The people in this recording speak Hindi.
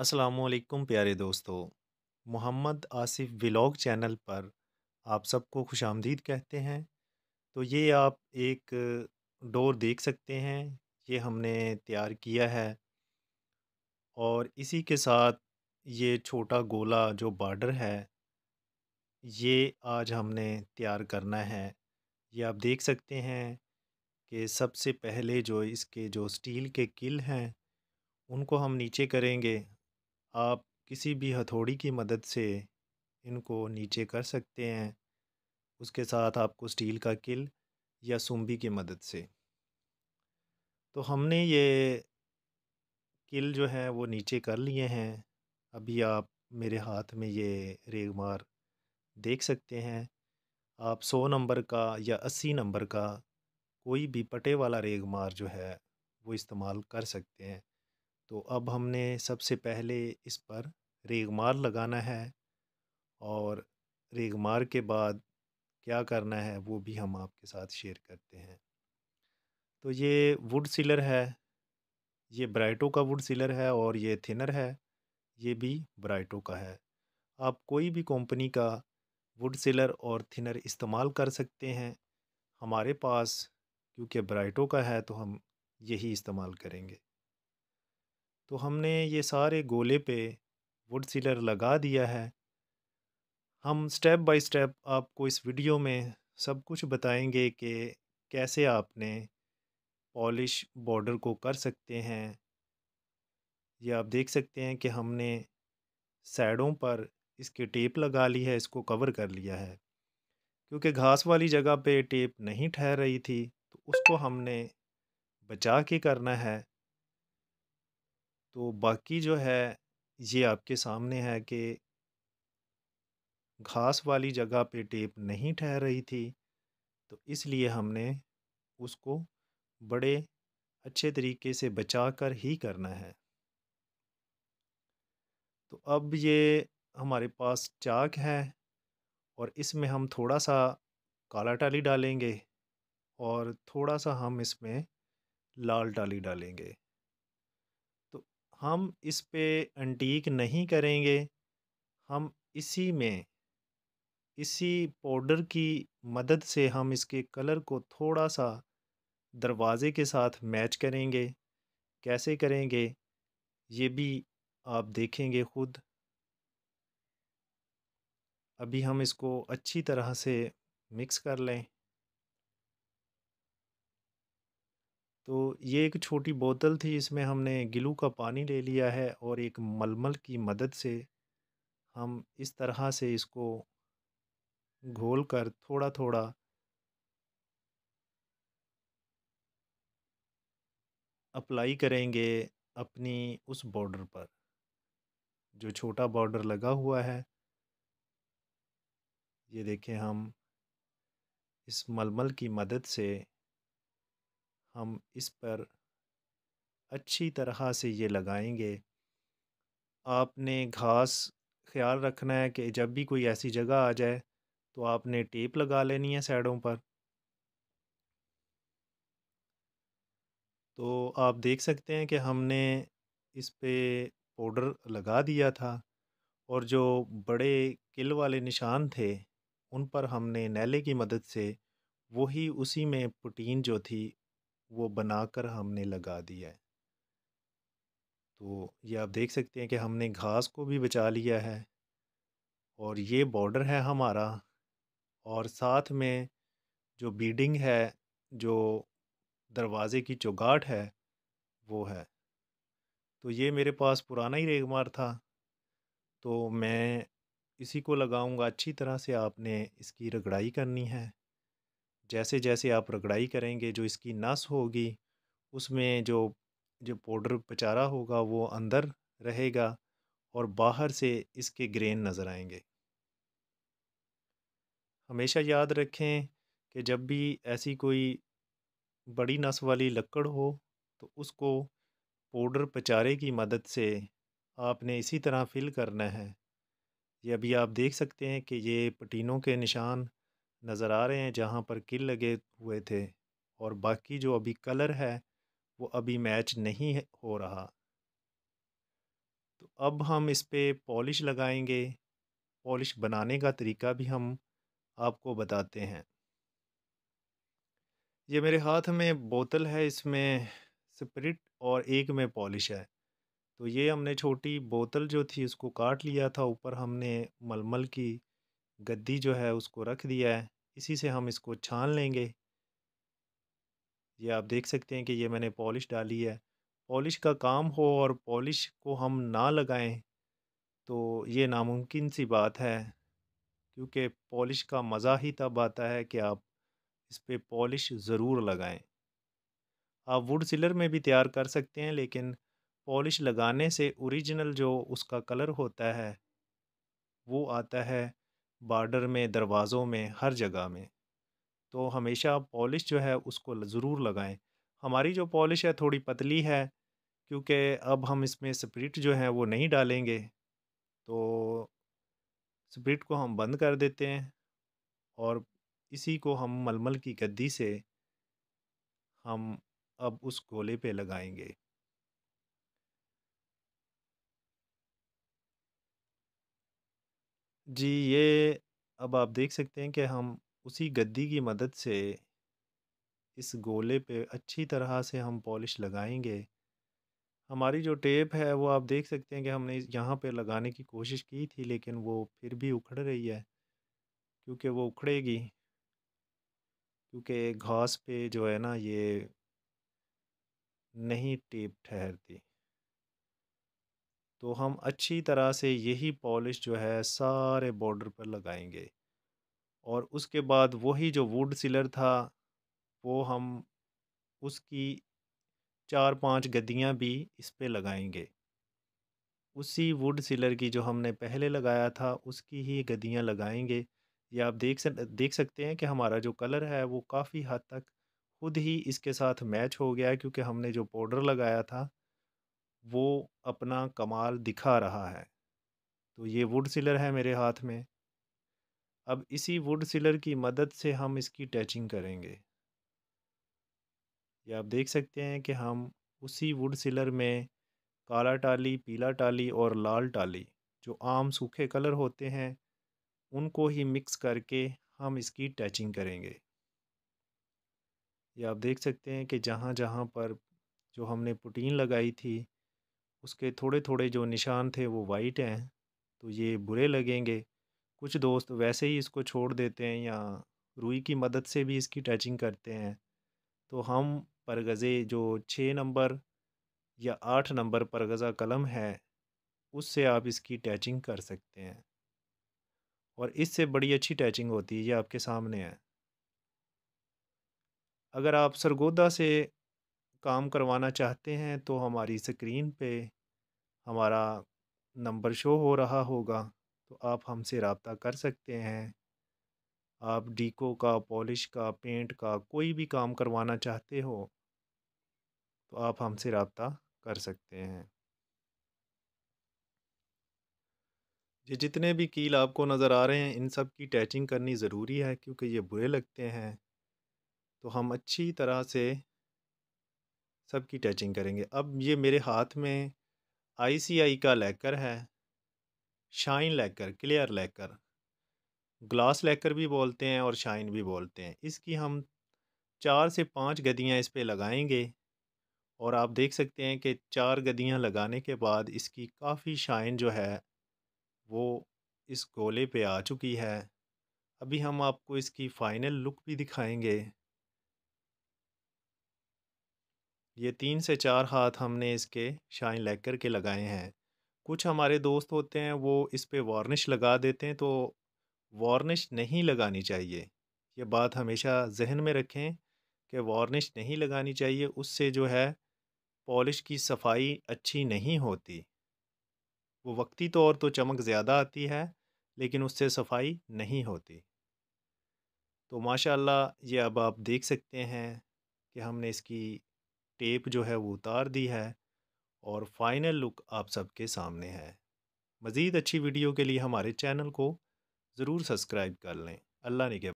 असलकुम प्यारे दोस्तों मोहम्मद आसिफ व्लॉग चैनल पर आप सबको खुश आमदीद कहते हैं तो ये आप एक डोर देख सकते हैं ये हमने तैयार किया है और इसी के साथ ये छोटा गोला जो बॉर्डर है ये आज हमने तैयार करना है ये आप देख सकते हैं कि सबसे पहले जो इसके जो स्टील के किल हैं उनको हम नीचे करेंगे आप किसी भी हथौड़ी की मदद से इनको नीचे कर सकते हैं उसके साथ आपको स्टील का किल या सुम्बी की मदद से तो हमने ये किल जो है वो नीचे कर लिए हैं अभी आप मेरे हाथ में ये रेगमार देख सकते हैं आप सौ नंबर का या अस्सी नंबर का कोई भी पटे वाला रेगमार जो है वो इस्तेमाल कर सकते हैं तो अब हमने सबसे पहले इस पर रेगमार लगाना है और रेगमार के बाद क्या करना है वो भी हम आपके साथ शेयर करते हैं तो ये वुड सिलर है ये ब्राइटो का वुड सिलर है और ये थिनर है ये भी ब्राइटो का है आप कोई भी कंपनी का वुड सिलर और थिनर इस्तेमाल कर सकते हैं हमारे पास क्योंकि ब्राइटो का है तो हम यही इस्तेमाल करेंगे तो हमने ये सारे गोले पे वुड सीलर लगा दिया है हम स्टेप बाय स्टेप आपको इस वीडियो में सब कुछ बताएंगे कि कैसे आपने पॉलिश बॉर्डर को कर सकते हैं ये आप देख सकते हैं कि हमने साइडों पर इसके टेप लगा ली है इसको कवर कर लिया है क्योंकि घास वाली जगह पे टेप नहीं ठहर रही थी तो उसको हमने बचा के करना है तो बाकी जो है ये आपके सामने है कि घास वाली जगह पे टेप नहीं ठहर रही थी तो इसलिए हमने उसको बड़े अच्छे तरीके से बचा कर ही करना है तो अब ये हमारे पास चाक है और इसमें हम थोड़ा सा काला टाली डालेंगे और थोड़ा सा हम इसमें लाल टाली डालेंगे हम इस पे अंटीक नहीं करेंगे हम इसी में इसी पाउडर की मदद से हम इसके कलर को थोड़ा सा दरवाज़े के साथ मैच करेंगे कैसे करेंगे ये भी आप देखेंगे ख़ुद अभी हम इसको अच्छी तरह से मिक्स कर लें तो ये एक छोटी बोतल थी इसमें हमने गिलू का पानी ले लिया है और एक मलमल की मदद से हम इस तरह से इसको घोल कर थोड़ा थोड़ा अप्लाई करेंगे अपनी उस बॉर्डर पर जो छोटा बॉर्डर लगा हुआ है ये देखें हम इस मलमल की मदद से हम इस पर अच्छी तरह से ये लगाएंगे आपने घास ख्याल रखना है कि जब भी कोई ऐसी जगह आ जाए तो आपने टेप लगा लेनी है साइडों पर तो आप देख सकते हैं कि हमने इस पे पाउडर लगा दिया था और जो बड़े किल वाले निशान थे उन पर हमने नैले की मदद से वही उसी में प्रोटीन जो थी वो बनाकर हमने लगा दिया है तो ये आप देख सकते हैं कि हमने घास को भी बचा लिया है और ये बॉर्डर है हमारा और साथ में जो बीडिंग है जो दरवाज़े की चौगाट है वो है तो ये मेरे पास पुराना ही रेगमार था तो मैं इसी को लगाऊंगा अच्छी तरह से आपने इसकी रगड़ाई करनी है जैसे जैसे आप रगड़ाई करेंगे जो इसकी नस होगी उसमें जो जो पाउडर पचारा होगा वो अंदर रहेगा और बाहर से इसके ग्रेन नज़र आएंगे हमेशा याद रखें कि जब भी ऐसी कोई बड़ी नस वाली लकड़ हो तो उसको पाउडर पचारे की मदद से आपने इसी तरह फिल करना है ये अभी आप देख सकते हैं कि ये पटीनों के निशान नज़र आ रहे हैं जहाँ पर किल लगे हुए थे और बाकी जो अभी कलर है वो अभी मैच नहीं हो रहा तो अब हम इस पर पॉलिश लगाएंगे पॉलिश बनाने का तरीका भी हम आपको बताते हैं ये मेरे हाथ में बोतल है इसमें स्प्रिट और एक में पॉलिश है तो ये हमने छोटी बोतल जो थी उसको काट लिया था ऊपर हमने मलमल की गद्दी जो है उसको रख दिया है इसी से हम इसको छान लेंगे ये आप देख सकते हैं कि ये मैंने पॉलिश डाली है पॉलिश का काम हो और पॉलिश को हम ना लगाएं तो ये नामुमकिन सी बात है क्योंकि पॉलिश का मज़ा ही तब आता है कि आप इस पर पॉलिश ज़रूर लगाएं आप वुड सिलर में भी तैयार कर सकते हैं लेकिन पॉलिश लगाने से ओरिजिनल जो उसका कलर होता है वो आता है बॉर्डर में दरवाज़ों में हर जगह में तो हमेशा पॉलिश जो है उसको ज़रूर लगाएं हमारी जो पॉलिश है थोड़ी पतली है क्योंकि अब हम इसमें स्प्रिट जो है वो नहीं डालेंगे तो स्प्रिट को हम बंद कर देते हैं और इसी को हम मलमल की गद्दी से हम अब उस गोले पे लगाएंगे जी, ये अब आप देख सकते हैं कि हम उसी गद्दी की मदद से इस गोले पे अच्छी तरह से हम पॉलिश लगाएंगे हमारी जो टेप है वो आप देख सकते हैं कि हमने यहाँ पे लगाने की कोशिश की थी लेकिन वो फिर भी उखड़ रही है। क्योंकि वो उखड़ेगी। क्योंकि घास पे जो है ना ये नहीं टेप ठहरती। तो हम अच्छी तरह से यही पॉलिश जो है सारे बॉर्डर पर लगाएंगे और उसके बाद वही जो वुड सिलर था वो हम उसकी चार पांच गद्दियाँ भी इस पर लगाएंगे उसी वुड सिलर की जो हमने पहले लगाया था उसकी ही गद्दियाँ लगाएंगे ये आप देख सक देख सकते हैं कि हमारा जो कलर है वो काफ़ी हद तक खुद ही इसके साथ मैच हो गया क्योंकि हमने जो पाउडर लगाया था वो अपना कमाल दिखा रहा है तो ये वुड सिलर है मेरे हाथ में अब इसी वुड सिलर की मदद से हम इसकी टैचिंग करेंगे ये आप देख सकते हैं कि हम उसी वुड सिलर में काला टाली पीला टाली और लाल टाली जो आम सूखे कलर होते हैं उनको ही मिक्स करके हम इसकी टैचिंग करेंगे ये आप देख सकते हैं कि जहाँ जहाँ पर जो हमने पुटीन लगाई थी उसके थोड़े थोड़े जो निशान थे वो वाइट हैं तो ये बुरे लगेंगे कुछ दोस्त वैसे ही इसको छोड़ देते हैं या रुई की मदद से भी इसकी टचिंग करते हैं तो हम परगज़े जो छः नंबर या आठ नंबर परगज़ा कलम है उससे आप इसकी टैचिंग कर सकते हैं और इससे बड़ी अच्छी टैचिंग होती है ये आपके सामने है अगर आप सरगोदा से काम करवाना चाहते हैं तो हमारी स्क्रीन पे हमारा नंबर शो हो रहा होगा तो आप हमसे रबता कर सकते हैं आप डीको का पॉलिश का पेंट का कोई भी काम करवाना चाहते हो तो आप हमसे रबता कर सकते हैं ये जितने भी कील आपको नज़र आ रहे हैं इन सब की टैचिंग करनी ज़रूरी है क्योंकि ये बुरे लगते हैं तो हम अच्छी तरह से सबकी टचिंग करेंगे अब ये मेरे हाथ में आईसीआई का लेकर है शाइन लेकर क्लियर लेकर ग्लास लेकर भी बोलते हैं और शाइन भी बोलते हैं इसकी हम चार से पाँच गदियाँ इस पर लगाएंगे और आप देख सकते हैं कि चार गदियाँ लगाने के बाद इसकी काफ़ी शाइन जो है वो इस गोले पे आ चुकी है अभी हम आपको इसकी फ़ाइनल लुक भी दिखाएंगे ये तीन से चार हाथ हमने इसके शाइन लेकर के लगाए हैं कुछ हमारे दोस्त होते हैं वो इस पर वार्निश लगा देते हैं तो वार्निश नहीं लगानी चाहिए ये बात हमेशा जहन में रखें कि वार्निश नहीं लगानी चाहिए उससे जो है पॉलिश की सफाई अच्छी नहीं होती वो वक्ती तौर तो चमक ज़्यादा आती है लेकिन उससे सफाई नहीं होती तो माशाल्लाह ये अब आप देख सकते हैं कि हमने इसकी टेप जो है वो उतार दी है और फाइनल लुक आप सबके सामने है मज़ीद अच्छी वीडियो के लिए हमारे चैनल को ज़रूर सब्सक्राइब कर लें अल्लाह ने